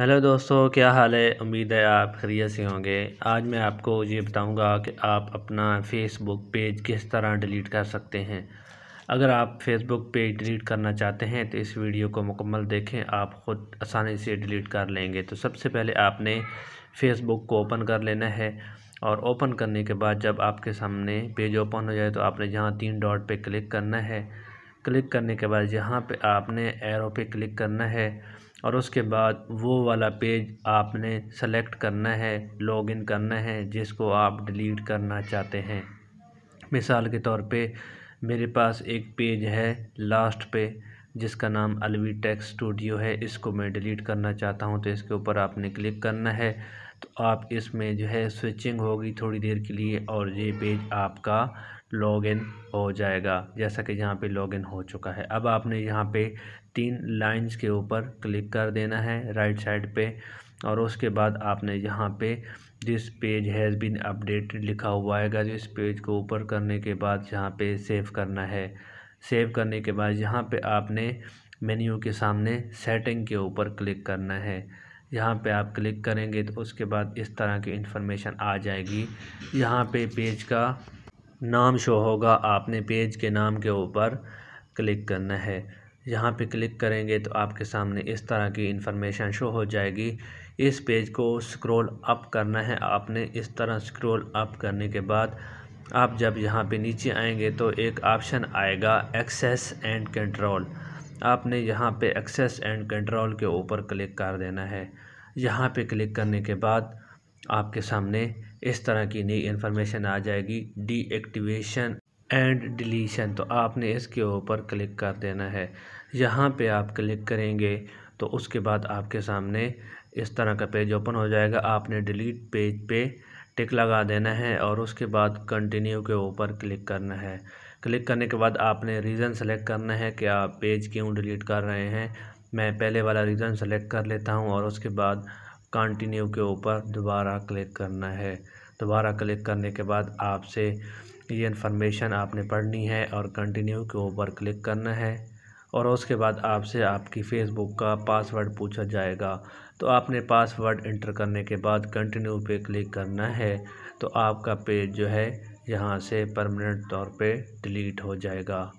hello दोस्तों क्या हाल है उम्मीद है आप खैरियत से होंगे आज मैं आपको ये बताऊंगा कि आप अपना फेसबुक पेज किस तरह डिलीट कर सकते हैं अगर आप फेसबुक पेज डिलीट करना चाहते हैं तो इस वीडियो को मुकम्मल देखें आप ख़ुद आसानी से डिलीट कर लेंगे तो सबसे पहले आपने फ़ेसबुक को ओपन कर लेना है और ओपन करने के बाद जब आपके सामने पेज ओपन हो जाए तो आपने जहाँ तीन डॉट पर क्लिक करना है क्लिक करने के बाद यहाँ पर आपने एरो पर क्लिक करना है और उसके बाद वो वाला पेज आपने सेलेक्ट करना है लॉगिन करना है जिसको आप डिलीट करना चाहते हैं मिसाल के तौर पे मेरे पास एक पेज है लास्ट पे जिसका नाम अलवी टेक्स स्टूडियो है इसको मैं डिलीट करना चाहता हूँ तो इसके ऊपर आपने क्लिक करना है तो आप इसमें जो है स्विचिंग होगी थोड़ी देर के लिए और ये पेज आपका लॉगिन हो जाएगा जैसा कि यहाँ पे लॉगिन हो चुका है अब आपने यहाँ पे तीन लाइंस के ऊपर क्लिक कर देना है राइट साइड पे और उसके बाद आपने यहाँ पे this page has been updated लिखा हुआ आएगा जिस पेज को ऊपर करने के बाद यहाँ पे सेव करना है सेव करने के बाद यहाँ पे आपने मेन्यू के सामने सेटिंग के ऊपर क्लिक करना है यहाँ पे आप क्लिक करेंगे तो उसके बाद इस तरह की इन्फॉर्मेशन आ जाएगी यहाँ पे पेज का नाम शो होगा आपने पेज के नाम के ऊपर क्लिक करना है यहाँ पे क्लिक करेंगे तो आपके सामने इस तरह की इन्फॉर्मेशन शो हो जाएगी इस पेज को स्क्रॉल अप करना है आपने इस तरह स्क्रॉल अप करने के बाद आप जब यहाँ पे नीचे आएंगे तो एक ऑप्शन आएगा एक्सेस एंड कंट्रोल आपने यहाँ पे एक्सेस एंड कंट्रोल के ऊपर क्लिक कर देना है यहाँ पे क्लिक करने के बाद आपके सामने इस तरह की नई इन्फॉर्मेशन आ जाएगी डीएक्टिवेशन एंड डिलीशन तो आपने इसके ऊपर क्लिक कर देना है यहाँ पे आप क्लिक करेंगे तो उसके बाद आपके सामने इस तरह का पेज ओपन हो जाएगा आपने डिलीट पेज पे टिक लगा देना है और उसके बाद कंटिन्यू के ऊपर क्लिक करना है क्लिक करने के बाद आपने रीज़न सेलेक्ट करना है कि आप पेज क्यों डिलीट कर रहे हैं मैं पहले वाला रीज़न सेलेक्ट कर लेता हूं और उसके बाद कंटिन्यू के ऊपर दोबारा क्लिक करना है दोबारा क्लिक करने के बाद आपसे ये इन्फॉर्मेशन आपने पढ़नी है और कंटिन्यू के ऊपर क्लिक करना है और उसके बाद आपसे आपकी फ़ेसबुक का पासवर्ड पूछा जाएगा तो आपने पासवर्ड इंटर करने के बाद कंटिन्यू पे क्लिक करना है तो आपका पेज जो है यहाँ से परमानेंट तौर पे डिलीट हो जाएगा